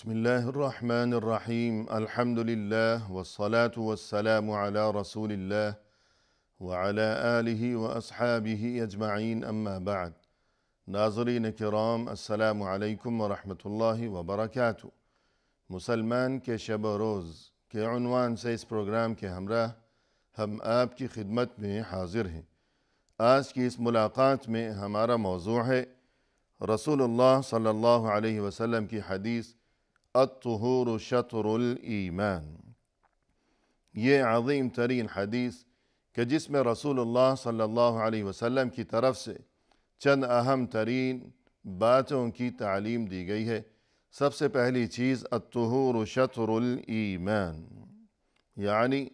بسم الله الرحمن الرحيم الحمد لله والصلاة والسلام على رسول الله وعلى آله وأصحابه أجمعين أما بعد ناظرين كرام السلام عليكم ورحمة الله وبركاته مسلمان كشب روز كعنوان عنوان سے اس هم کے آپ کی خدمت میں حاضر ہیں آج کی اس ملاقات میں ہمارا موضوع ہے رسول اللہ صلی اللہ علیہ وسلم کی حدیث الطہور شطر الایمان یہ عظیم ترین حدیث کہ جس میں رسول اللہ صلی اللہ علیہ وسلم کی طرف سے چند اہم ترین باتوں کی تعلیم دی گئی ہے سب سے پہلی چیز الطہور شطر الایمان یعنی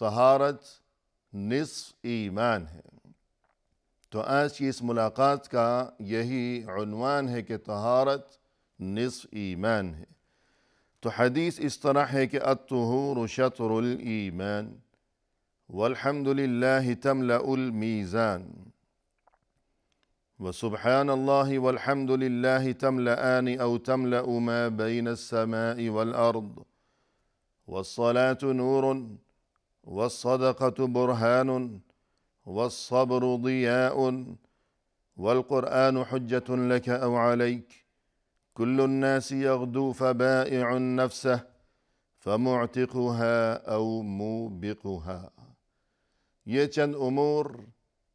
طہارت نصف ایمان ہے تو آج کی اس ملاقات کا یہی عنوان ہے کہ طہارت نصف ایمان ہے تو حدیث اس طرح ہے کہ الطہور شطر الایمان والحمد لله تملأ الميزان وسبحان الله والحمد لله تملأان أو تملأ ما بين السماء والأرض والصلاة نور والصدقة برهان والصبر ضياء والقرآن حجة لك أو عليك كل الناس يغدو فبائع نفسه فمعتقها أو موبقها امور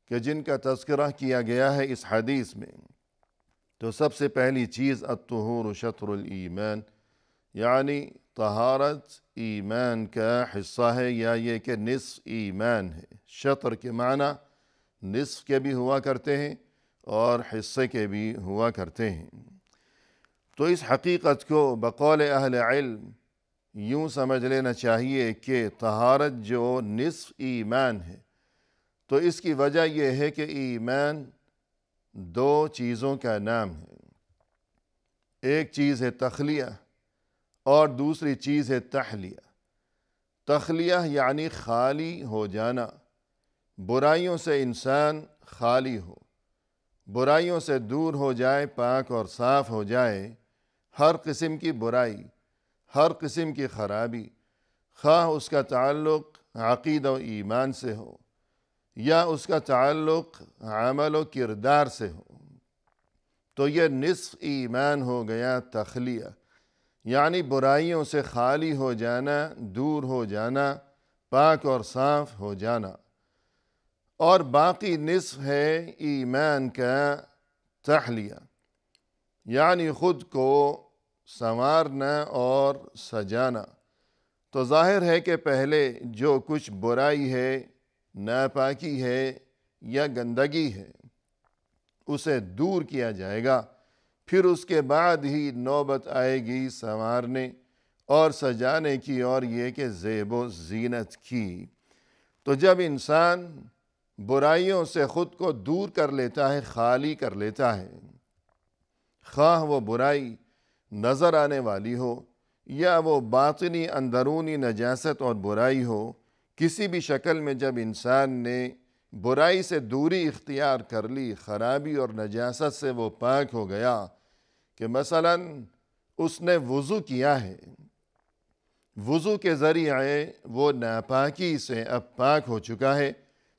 کہ جن کا تذکرہ کیا گیا ہے اس حدیث میں تو سب سے پہلی چیز الطہور شطر الایمان یعنی طہارت ایمان کا حصہ ہے یا یہ کہ نصف ایمان ہے شطر کے معنی نصف کے بھی ہوا کرتے ہیں اور حصے کے بھی ہوا کرتے ہیں تو اس حقیقت کو بقول اہل علم یوں سمجھ لینا چاہیے کہ طہارت جو نصف ایمان ہے تو اس کی وجہ یہ ہے کہ ایمان دو چیزوں کا نام ہے ایک چیز ہے تخلیہ اور دوسری چیز ہے تحلیہ تخلیہ یعنی خالی ہو جانا برائیوں سے انسان خالی ہو برائیوں سے دور ہو جائے پاک اور صاف ہو جائے ہر قسم کی برائی ہر قسم کی خرابی خواہ اس کا تعلق عقید و ایمان سے ہو یا اس کا تعلق عمل و کردار سے ہو تو یہ نصف ایمان ہو گیا تخلیہ یعنی برائیوں سے خالی ہو جانا دور ہو جانا پاک اور صاف ہو جانا اور باقی نصف ہے ایمان کا تحلیہ یعنی خود کو سنوارنا اور سجانا تو ظاہر ہے کہ پہلے جو کچھ برائی ہے ناپاکی ہے یا گندگی ہے اسے دور کیا جائے گا پھر اس کے بعد ہی نوبت آئے گی سنوارنے اور سجانے کی اور یہ کہ زیب و زینت کی تو جب انسان برائیوں سے خود کو دور کر لیتا ہے خالی کر لیتا ہے خواہ وہ برائی نظر آنے والی ہو یا وہ باطنی اندرونی نجاست اور برائی ہو کسی بھی شکل میں جب انسان نے برائی سے دوری اختیار کر لی خرابی اور نجاست سے وہ پاک ہو گیا کہ مثلا اس نے وضو کیا ہے وضو کے ذریعے وہ ناپاکی سے اب پاک ہو چکا ہے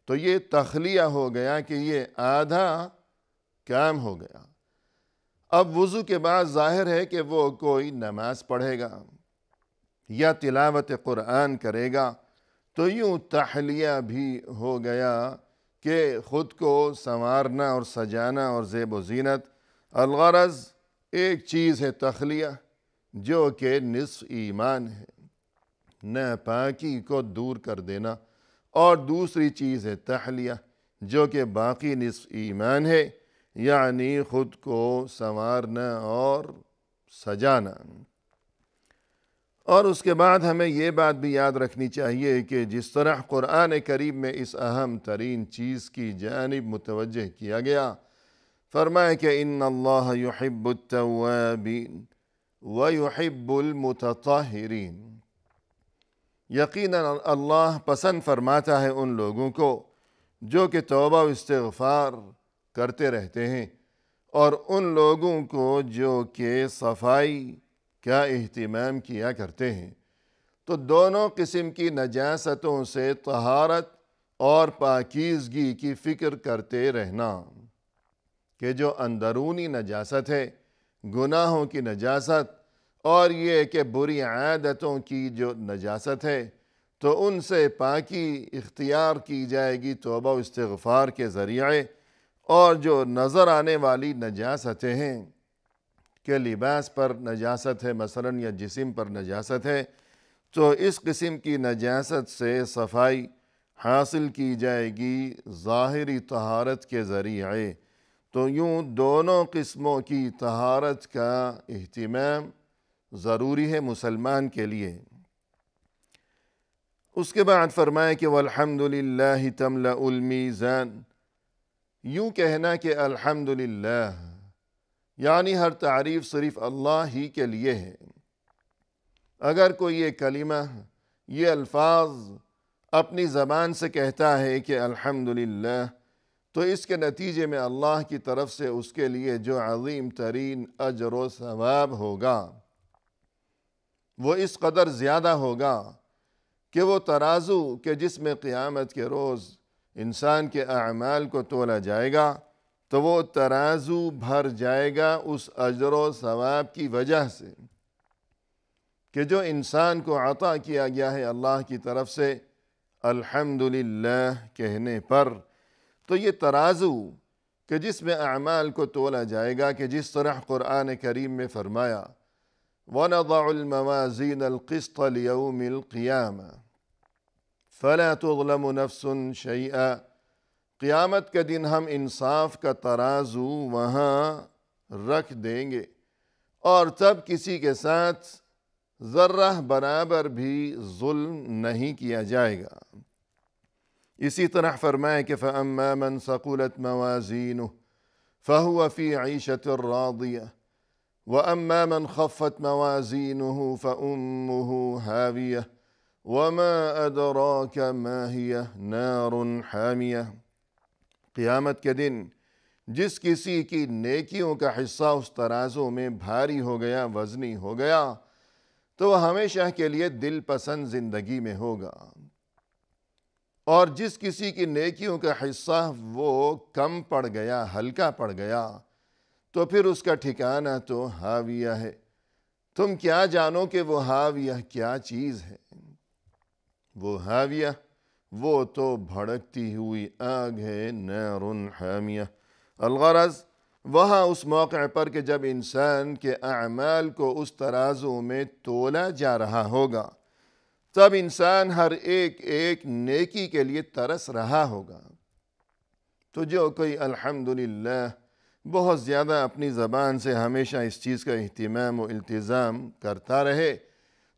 تو یہ تخلیہ ہو گیا کہ یہ آدھا کام ہو گیا اب وضو کے بعد ظاہر ہے کہ وہ کوئی نماز پڑھے گا یا تلاوت قرآن کرے گا تو یوں تحلیہ بھی ہو گیا کہ خود کو سنوارنا اور سجانا اور زیب و زینت الغرض ایک چیز ہے تخلیہ جو کہ نصف ایمان ہے ناپاکی کو دور کر دینا اور دوسری چیز ہے تحلیہ جو کہ باقی نصف ایمان ہے یعنی خود کو سنوارنا اور سجانا اور اس کے بعد ہمیں یہ بات بھی یاد رکھنی چاہیے کہ جس طرح قرآن قریب میں اس اہم ترین چیز کی جانب متوجہ کیا گیا فرمائے کہ ان اللہ یحب التوابین ویحب المتاہرین یقیناً اللہ پسند فرماتا ہے ان لوگوں کو جو کہ توبہ و استغفار کرتے رہتے ہیں اور ان لوگوں کو جو کہ صفائی کا اہتمام کیا کرتے ہیں تو دونوں قسم کی نجاستوں سے طہارت اور پاکیزگی کی فکر کرتے رہنا کہ جو اندرونی نجاست ہے گناہوں کی نجاست اور یہ کہ بری عادتوں کی جو نجاست ہے تو ان سے پاکی اختیار کی جائے گی توبہ و استغفار کے ذریعے اور جو نظر آنے والی نجاستیں ہیں کہ لباس پر نجاست ہے مثلا یا جسم پر نجاست ہے تو اس قسم کی نجاست سے صفائی حاصل کی جائے گی ظاہری طہارت کے ذریعے تو یوں دونوں قسموں کی طہارت کا اہتمام ضروری ہے مسلمان کے لیے اس کے بعد فرمایا کہ وَالْحَمْدُ لِلَّهِ تَمْلَأُ الْمِيزَانِ یوں کہنا کہ الحمد یعنی ہر تعریف صرف اللہ ہی کے لیے ہے اگر کوئی یہ کلمہ یہ الفاظ اپنی زبان سے کہتا ہے کہ الحمد تو اس کے نتیجے میں اللہ کی طرف سے اس کے لیے جو عظیم ترین اجر و ثواب ہوگا وہ اس قدر زیادہ ہوگا کہ وہ ترازو کہ جس میں قیامت کے روز انسان کے اعمال کو تولا جائے گا تو وہ ترازو بھر جائے گا اس اجر و ثواب کی وجہ سے کہ جو انسان کو عطا کیا گیا ہے اللہ کی طرف سے الحمدللہ کہنے پر تو یہ ترازو کہ جس میں اعمال کو تولا جائے گا کہ جس طرح قرآن کریم میں فرمایا وَنَضَعُ الْمَوَازِينَ الْقِسْطَ لِيَوْمِ الْقِيَامَةِ فلا تظلم نفس شيئا قیامت کا دن ہم انصاف کا ترازو وہاں رکھ دیں گے اور تب کسی کے ساتھ ذرہ برابر بھی ظلم نہیں کیا جائے گا اسی طرح فرمائے کہ فَأَمَّا مَنْ سَقُلَتْ مَوَازِينُهُ فَهُوَ فِي عِيشَةٍ رَاضِيَةٍ وَأَمَّا مَنْ خَفَّتْ مَوَازِينُهُ فَأُمُّهُ هَاوِيَةٍ وما ما هی نار رام قیامت کے دن جس کسی کی نیکیوں کا حصہ اس ترازوں میں بھاری ہو گیا وزنی ہو گیا تو وہ ہمیشہ کے لیے دل پسند زندگی میں ہوگا اور جس کسی کی نیکیوں کا حصہ وہ کم پڑ گیا ہلکا پڑ گیا تو پھر اس کا ٹھکانہ تو حاویہ ہے تم کیا جانو کہ وہ ہاویہ کیا چیز ہے وہ حاویہ وہ تو بھڑکتی ہوئی آگ ہے نار حامیہ الغرض وہاں اس موقع پر کہ جب انسان کے اعمال کو اس ترازوں میں تولا جا رہا ہوگا تب انسان ہر ایک ایک نیکی کے لیے ترس رہا ہوگا تو جو کوئی الحمدللہ بہت زیادہ اپنی زبان سے ہمیشہ اس چیز کا اہتمام و التزام کرتا رہے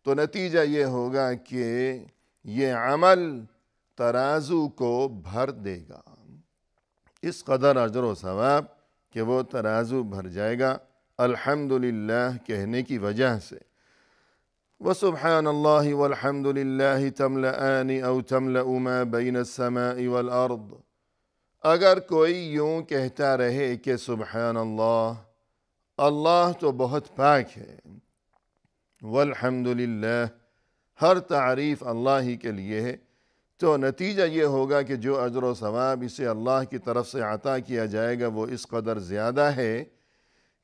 تو نتیجہ یہ ہوگا کہ یہ عمل ترازو کو بھر دے گا اس قدر اضر و ثواب کہ وہ ترازو بھر جائے گا الحمد کہنے کی وجہ سے وہ سبحان اللّہ و الحمد للہ تمل عن او تمل عمین سمََ ا ولاد اگر کوئی یوں کہتا رہے کہ سبحان اللہ اللہ تو بہت پاک ہے و الحمد للہ ہر تعریف اللہ ہی کے لیے ہے تو نتیجہ یہ ہوگا کہ جو اجر و ثواب اسے اللہ کی طرف سے عطا کیا جائے گا وہ اس قدر زیادہ ہے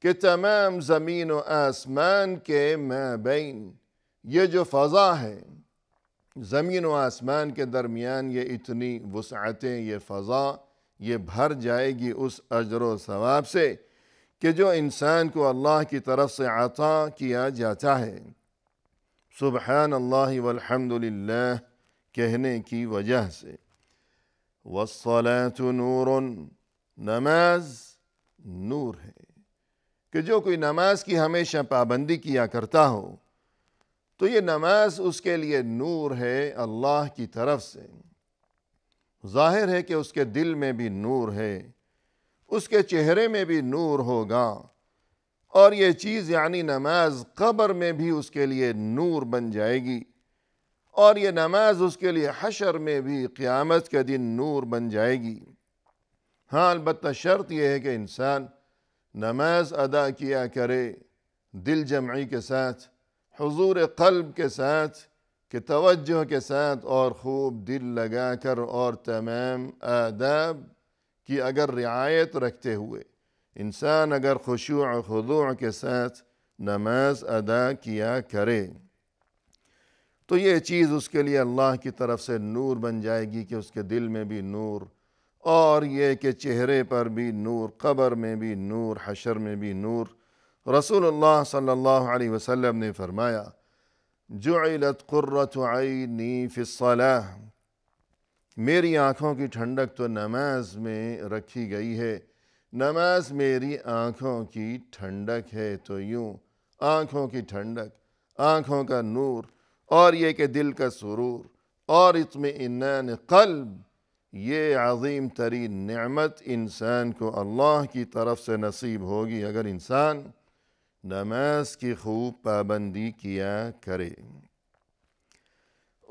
کہ تمام زمین و آسمان کے مابین بین یہ جو فضا ہے زمین و آسمان کے درمیان یہ اتنی وسعتیں یہ فضا یہ بھر جائے گی اس اجر و ثواب سے کہ جو انسان کو اللہ کی طرف سے عطا کیا جاتا ہے سبحان اللہ والحمد للہ کہنے کی وجہ سے والصلاة نور نماز نور ہے کہ جو کوئی نماز کی ہمیشہ پابندی کیا کرتا ہو تو یہ نماز اس کے لیے نور ہے اللہ کی طرف سے ظاہر ہے کہ اس کے دل میں بھی نور ہے اس کے چہرے میں بھی نور ہوگا اور یہ چیز یعنی نماز قبر میں بھی اس کے لیے نور بن جائے گی اور یہ نماز اس کے لیے حشر میں بھی قیامت کے دن نور بن جائے گی ہاں البتہ شرط یہ ہے کہ انسان نماز ادا کیا کرے دل جمعی کے ساتھ حضور قلب کے ساتھ کہ توجہ کے ساتھ اور خوب دل لگا کر اور تمام آداب کی اگر رعایت رکھتے ہوئے انسان اگر خشوع و خضوع کے ساتھ نماز ادا کیا کرے تو یہ چیز اس کے لیے اللہ کی طرف سے نور بن جائے گی کہ اس کے دل میں بھی نور اور یہ کہ چہرے پر بھی نور قبر میں بھی نور حشر میں بھی نور رسول اللہ صلی اللہ علیہ وسلم نے فرمایا جعلت قررت قرۃ فی عی میری آنکھوں کی ٹھنڈک تو نماز میں رکھی گئی ہے نماز میری آنکھوں کی ٹھنڈک ہے تو یوں آنکھوں کی ٹھنڈک آنکھوں کا نور اور یہ کہ دل کا سرور اور اطمئنان قلب یہ عظیم تری نعمت انسان کو اللہ کی طرف سے نصیب ہوگی اگر انسان نماز کی خوب پابندی کیا کرے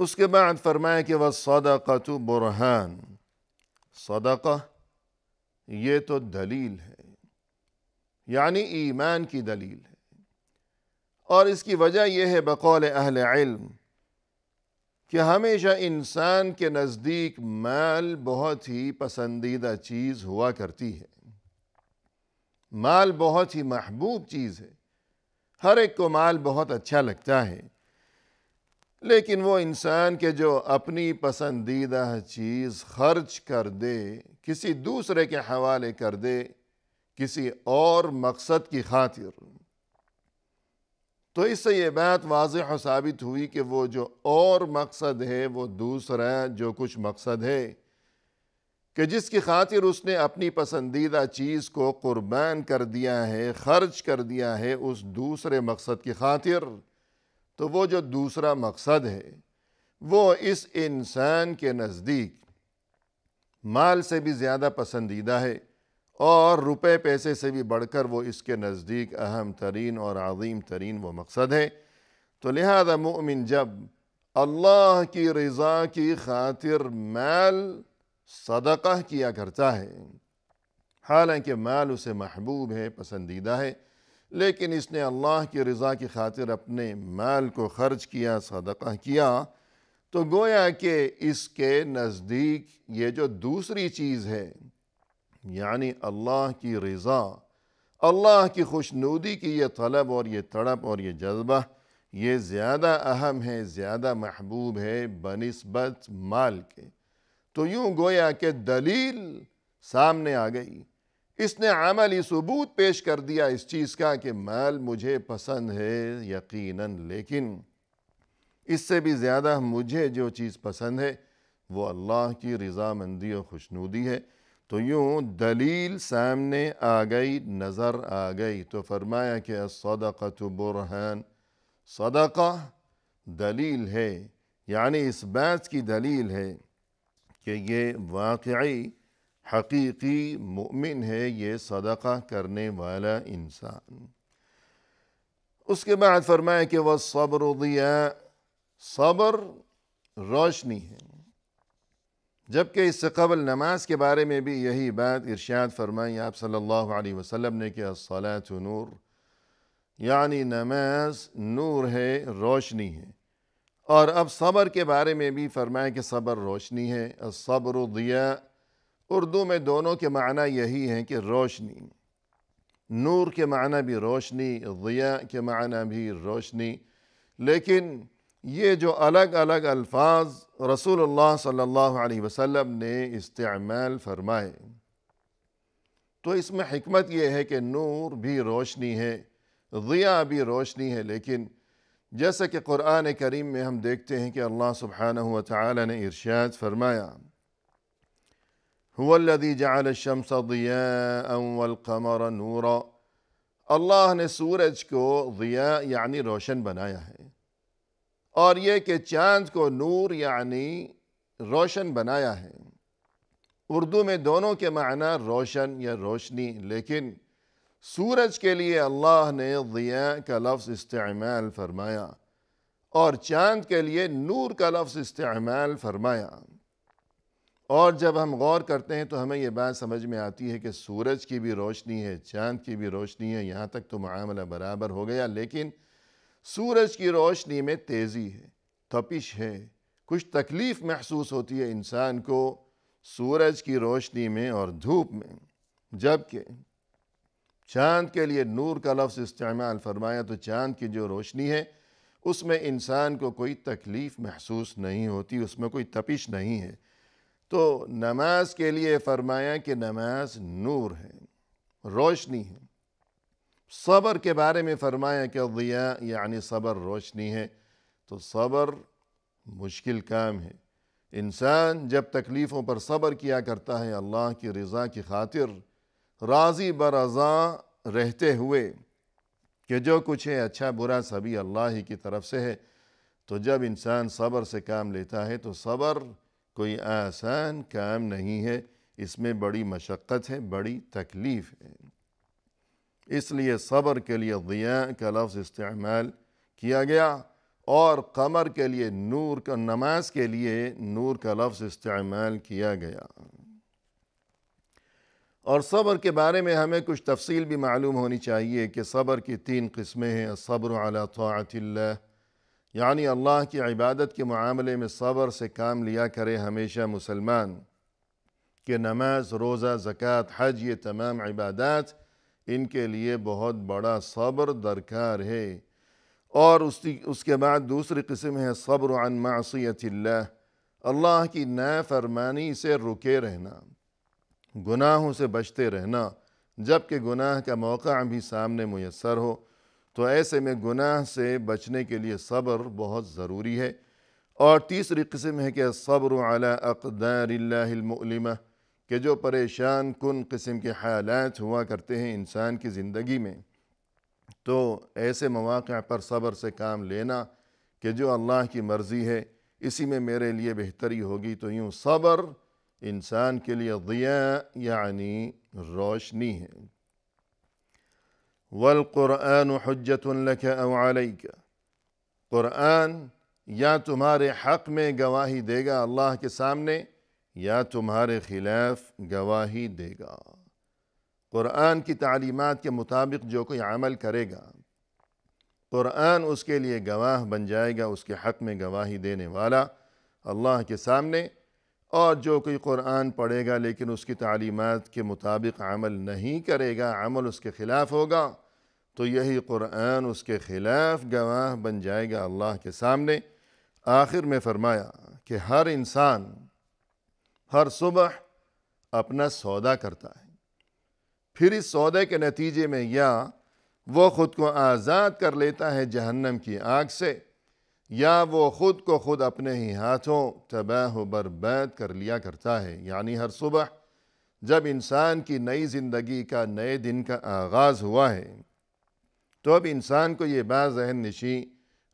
اس کے بعد فرمایا کہ وہ صدقہ برہان صدقہ یہ تو دلیل ہے یعنی ایمان کی دلیل ہے اور اس کی وجہ یہ ہے بقول اہل علم کہ ہمیشہ انسان کے نزدیک مال بہت ہی پسندیدہ چیز ہوا کرتی ہے مال بہت ہی محبوب چیز ہے ہر ایک کو مال بہت اچھا لگتا ہے لیکن وہ انسان کے جو اپنی پسندیدہ چیز خرچ کر دے کسی دوسرے کے حوالے کر دے کسی اور مقصد کی خاطر تو اس سے یہ بات واضح و ثابت ہوئی کہ وہ جو اور مقصد ہے وہ دوسرا جو کچھ مقصد ہے کہ جس کی خاطر اس نے اپنی پسندیدہ چیز کو قربان کر دیا ہے خرچ کر دیا ہے اس دوسرے مقصد کی خاطر تو وہ جو دوسرا مقصد ہے وہ اس انسان کے نزدیک مال سے بھی زیادہ پسندیدہ ہے اور روپے پیسے سے بھی بڑھ کر وہ اس کے نزدیک اہم ترین اور عظیم ترین وہ مقصد ہے تو لہذا مؤمن جب اللہ کی رضا کی خاطر مال صدقہ کیا کرتا ہے حالانکہ مال اسے محبوب ہے پسندیدہ ہے لیکن اس نے اللہ کی رضا کی خاطر اپنے مال کو خرچ کیا صدقہ کیا تو گویا کہ اس کے نزدیک یہ جو دوسری چیز ہے یعنی اللہ کی رضا اللہ کی خوشنودی کی یہ طلب اور یہ تڑپ اور یہ جذبہ یہ زیادہ اہم ہے زیادہ محبوب ہے بنسبت مال کے تو یوں گویا کہ دلیل سامنے آ گئی اس نے عملی ثبوت پیش کر دیا اس چیز کا کہ مال مجھے پسند ہے یقیناً لیکن اس سے بھی زیادہ مجھے جو چیز پسند ہے وہ اللہ کی رضا مندی و خوشنودی ہے تو یوں دلیل سامنے آ گئی نظر آ گئی تو فرمایا کہ صودا برہان صدقہ دلیل ہے یعنی اس بات کی دلیل ہے کہ یہ واقعی حقیقی مؤمن ہے یہ صدقہ کرنے والا انسان اس کے بعد فرمائے کہ وہ صبر صبر روشنی ہے جبکہ اس سے قبل نماز کے بارے میں بھی یہی بات ارشاد فرمائی آپ صلی اللہ علیہ وسلم نے کہ اسلح نور یعنی نماز نور ہے روشنی ہے اور اب صبر کے بارے میں بھی فرمایا کہ صبر روشنی ہے صبر ضیاء اردو میں دونوں کے معنی یہی ہیں کہ روشنی نور کے معنی بھی روشنی ضیاء کے معنی بھی روشنی لیکن یہ جو الگ الگ الفاظ رسول اللہ صلی اللہ علیہ وسلم نے استعمال فرمائے تو اس میں حکمت یہ ہے کہ نور بھی روشنی ہے ضیاء بھی روشنی ہے لیکن جیسا کہ قرآن کریم میں ہم دیکھتے ہیں کہ اللہ سبحانہ و نے ارشاد فرمایا هو الذي جعل الشمس و والقمر نورا اللہ نے سورج کو ضیاء یعنی روشن بنایا ہے اور یہ کہ چاند کو نور یعنی روشن بنایا ہے اردو میں دونوں کے معنی روشن یا روشنی لیکن سورج کے لیے اللہ نے ضیاء کا لفظ استعمال فرمایا اور چاند کے لیے نور کا لفظ استعمال فرمایا اور جب ہم غور کرتے ہیں تو ہمیں یہ بات سمجھ میں آتی ہے کہ سورج کی بھی روشنی ہے چاند کی بھی روشنی ہے یہاں تک تو معاملہ برابر ہو گیا لیکن سورج کی روشنی میں تیزی ہے تپش ہے کچھ تکلیف محسوس ہوتی ہے انسان کو سورج کی روشنی میں اور دھوپ میں جبکہ چاند کے لیے نور کا لفظ استعمال فرمایا تو چاند کی جو روشنی ہے اس میں انسان کو کوئی تکلیف محسوس نہیں ہوتی اس میں کوئی تپش نہیں ہے تو نماز کے لیے فرمایا کہ نماز نور ہے روشنی ہے صبر کے بارے میں فرمایا کہ ضیاء یعنی صبر روشنی ہے تو صبر مشکل کام ہے انسان جب تکلیفوں پر صبر کیا کرتا ہے اللہ کی رضا کی خاطر راضی برضا رہتے ہوئے کہ جو کچھ ہے اچھا برا سبھی اللہ ہی کی طرف سے ہے تو جب انسان صبر سے کام لیتا ہے تو صبر کوئی آسان کام نہیں ہے اس میں بڑی مشقت ہے بڑی تکلیف ہے اس لیے صبر کے لیے ضیاء کا لفظ استعمال کیا گیا اور قمر کے لیے نور کا نماز کے لیے نور کا لفظ استعمال کیا گیا اور صبر کے بارے میں ہمیں کچھ تفصیل بھی معلوم ہونی چاہیے کہ صبر کی تین قسمیں ہیں صبر علی طاعت اللہ یعنی اللہ کی عبادت کے معاملے میں صبر سے کام لیا کرے ہمیشہ مسلمان کہ نماز روزہ زکوٰۃ حج یہ تمام عبادات ان کے لیے بہت بڑا صبر درکار ہے اور اس کے بعد دوسری قسم ہے صبر عن معصیت اللہ اللہ کی نافرمانی سے رکے رہنا گناہوں سے بچتے رہنا جب کہ گناہ کا موقع بھی سامنے میسر ہو تو ایسے میں گناہ سے بچنے کے لیے صبر بہت ضروری ہے اور تیسری قسم ہے کہ صبر على اقدار اللہ المؤلمہ کہ جو پریشان کن قسم کے حالات ہوا کرتے ہیں انسان کی زندگی میں تو ایسے مواقع پر صبر سے کام لینا کہ جو اللہ کی مرضی ہے اسی میں میرے لیے بہتری ہوگی تو یوں صبر انسان کے لیے ضیاء یعنی روشنی ہے والقرآن حجت لک او علیک قرآن یا تمہارے حق میں گواہی دے گا اللہ کے سامنے یا تمہارے خلاف گواہی دے گا قرآن کی تعلیمات کے مطابق جو کوئی عمل کرے گا قرآن اس کے لیے گواہ بن جائے گا اس کے حق میں گواہی دینے والا اللہ کے سامنے اور جو کوئی قرآن پڑھے گا لیکن اس کی تعلیمات کے مطابق عمل نہیں کرے گا عمل اس کے خلاف ہوگا تو یہی قرآن اس کے خلاف گواہ بن جائے گا اللہ کے سامنے آخر میں فرمایا کہ ہر انسان ہر صبح اپنا سودا کرتا ہے پھر اس سودے کے نتیجے میں یا وہ خود کو آزاد کر لیتا ہے جہنم کی آگ سے یا وہ خود کو خود اپنے ہی ہاتھوں تباہ و برباد کر لیا کرتا ہے یعنی ہر صبح جب انسان کی نئی زندگی کا نئے دن کا آغاز ہوا ہے تو اب انسان کو یہ بات ذہن نشیں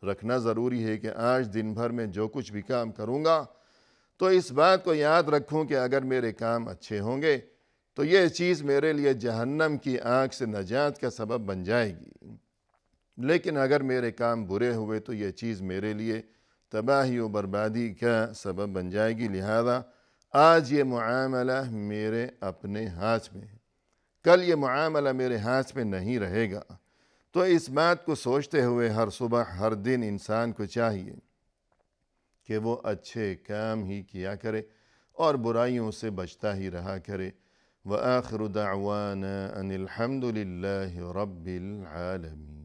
رکھنا ضروری ہے کہ آج دن بھر میں جو کچھ بھی کام کروں گا تو اس بات کو یاد رکھوں کہ اگر میرے کام اچھے ہوں گے تو یہ چیز میرے لیے جہنم کی آنکھ سے نجات کا سبب بن جائے گی لیکن اگر میرے کام برے ہوئے تو یہ چیز میرے لیے تباہی و بربادی کا سبب بن جائے گی لہذا آج یہ معاملہ میرے اپنے ہاتھ میں کل یہ معاملہ میرے ہاتھ میں نہیں رہے گا تو اس بات کو سوچتے ہوئے ہر صبح ہر دن انسان کو چاہیے کہ وہ اچھے کام ہی کیا کرے اور برائیوں سے بچتا ہی رہا کرے وہ اخردعان انمد رب العالمین